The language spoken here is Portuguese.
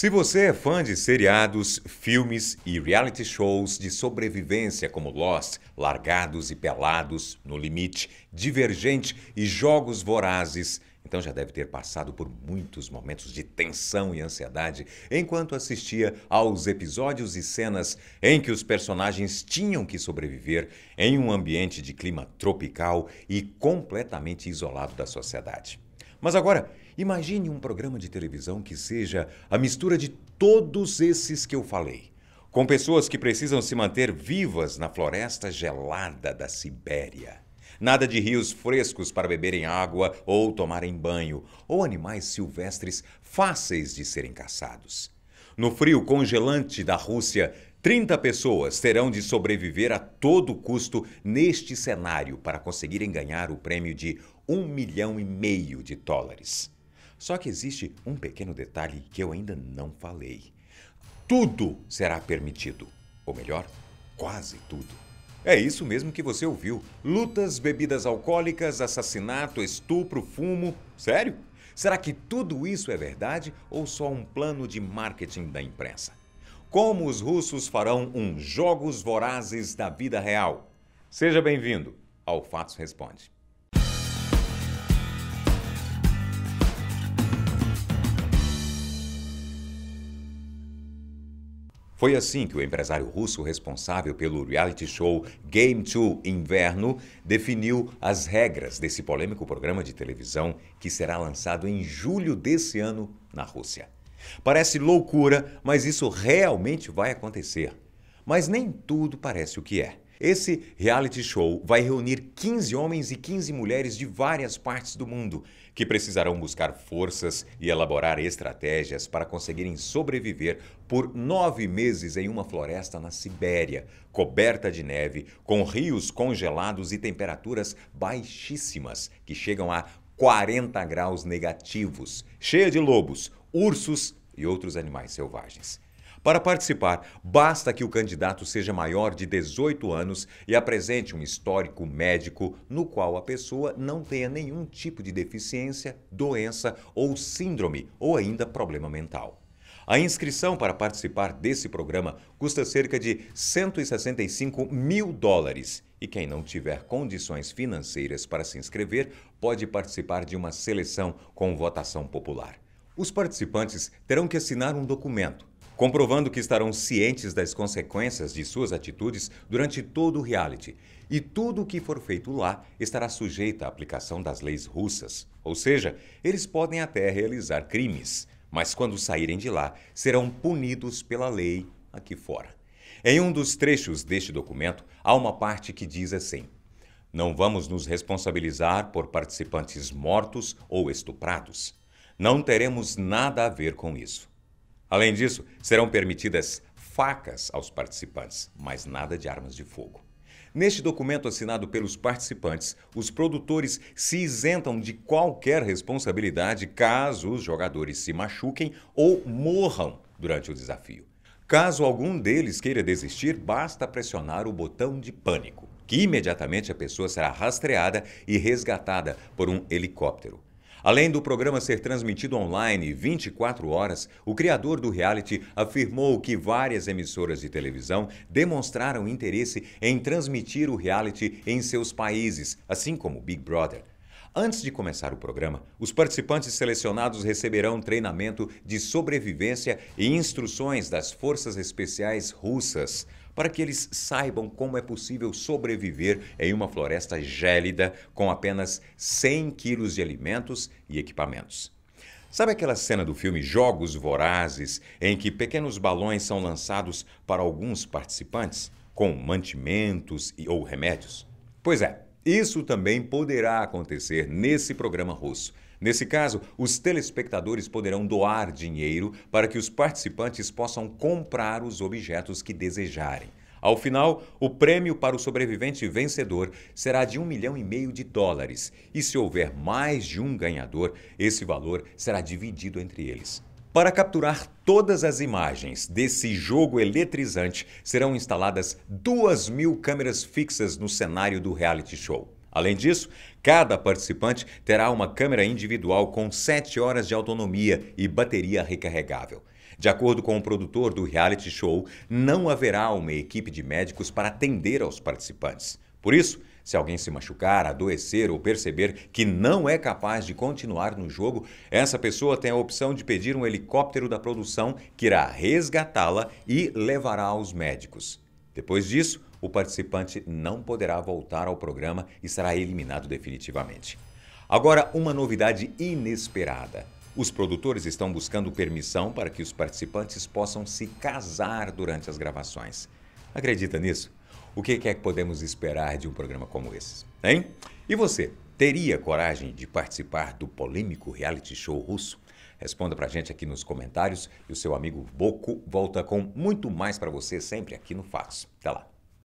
Se você é fã de seriados, filmes e reality shows de sobrevivência como Lost, Largados e Pelados, No Limite, Divergente e Jogos Vorazes, então já deve ter passado por muitos momentos de tensão e ansiedade enquanto assistia aos episódios e cenas em que os personagens tinham que sobreviver em um ambiente de clima tropical e completamente isolado da sociedade. Mas agora, imagine um programa de televisão que seja a mistura de todos esses que eu falei, com pessoas que precisam se manter vivas na floresta gelada da Sibéria. Nada de rios frescos para beberem água ou tomarem banho, ou animais silvestres fáceis de serem caçados. No frio congelante da Rússia, 30 pessoas terão de sobreviver a todo custo neste cenário para conseguirem ganhar o prêmio de um milhão e meio de dólares. Só que existe um pequeno detalhe que eu ainda não falei. Tudo será permitido. Ou melhor, quase tudo. É isso mesmo que você ouviu: lutas, bebidas alcoólicas, assassinato, estupro, fumo. Sério? Será que tudo isso é verdade ou só um plano de marketing da imprensa? Como os russos farão um Jogos Vorazes da Vida Real? Seja bem-vindo ao Fatos Responde. Foi assim que o empresário russo responsável pelo reality show Game 2 Inverno definiu as regras desse polêmico programa de televisão que será lançado em julho desse ano na Rússia. Parece loucura, mas isso realmente vai acontecer. Mas nem tudo parece o que é. Esse reality show vai reunir 15 homens e 15 mulheres de várias partes do mundo que precisarão buscar forças e elaborar estratégias para conseguirem sobreviver por nove meses em uma floresta na Sibéria, coberta de neve, com rios congelados e temperaturas baixíssimas que chegam a 40 graus negativos, cheia de lobos, ursos e outros animais selvagens. Para participar, basta que o candidato seja maior de 18 anos e apresente um histórico médico no qual a pessoa não tenha nenhum tipo de deficiência, doença ou síndrome ou ainda problema mental. A inscrição para participar desse programa custa cerca de 165 mil dólares. E quem não tiver condições financeiras para se inscrever pode participar de uma seleção com votação popular os participantes terão que assinar um documento comprovando que estarão cientes das consequências de suas atitudes durante todo o reality. E tudo o que for feito lá estará sujeito à aplicação das leis russas. Ou seja, eles podem até realizar crimes, mas quando saírem de lá, serão punidos pela lei aqui fora. Em um dos trechos deste documento, há uma parte que diz assim: Não vamos nos responsabilizar por participantes mortos ou estuprados. Não teremos nada a ver com isso. Além disso, serão permitidas facas aos participantes, mas nada de armas de fogo. Neste documento assinado pelos participantes, os produtores se isentam de qualquer responsabilidade caso os jogadores se machuquem ou morram durante o desafio. Caso algum deles queira desistir, basta pressionar o botão de pânico, que imediatamente a pessoa será rastreada e resgatada por um helicóptero. Além do programa ser transmitido online 24 horas, o criador do reality afirmou que várias emissoras de televisão demonstraram interesse em transmitir o reality em seus países, assim como Big Brother. Antes de começar o programa, os participantes selecionados receberão treinamento de sobrevivência e instruções das forças especiais russas para que eles saibam como é possível sobreviver em uma floresta gélida com apenas 100 quilos de alimentos e equipamentos. Sabe aquela cena do filme Jogos Vorazes, em que pequenos balões são lançados para alguns participantes com mantimentos e, ou remédios? Pois é, isso também poderá acontecer nesse programa russo. Nesse caso, os telespectadores poderão doar dinheiro para que os participantes possam comprar os objetos que desejarem. Ao final, o prêmio para o sobrevivente vencedor será de um milhão e meio de dólares, e se houver mais de um ganhador, esse valor será dividido entre eles. Para capturar todas as imagens desse jogo eletrizante, serão instaladas duas mil câmeras fixas no cenário do reality show. Além disso, cada participante terá uma câmera individual com 7 horas de autonomia e bateria recarregável. De acordo com o produtor do reality show, não haverá uma equipe de médicos para atender aos participantes. Por isso, se alguém se machucar, adoecer ou perceber que não é capaz de continuar no jogo, essa pessoa tem a opção de pedir um helicóptero da produção que irá resgatá-la e levará aos médicos. Depois disso, o participante não poderá voltar ao programa e será eliminado definitivamente. Agora, uma novidade inesperada. Os produtores estão buscando permissão para que os participantes possam se casar durante as gravações. Acredita nisso? O que é que podemos esperar de um programa como esse? Hein? E você, teria coragem de participar do polêmico reality show russo? Responda pra gente aqui nos comentários e o seu amigo Boco volta com muito mais para você sempre aqui no Fax. Até lá.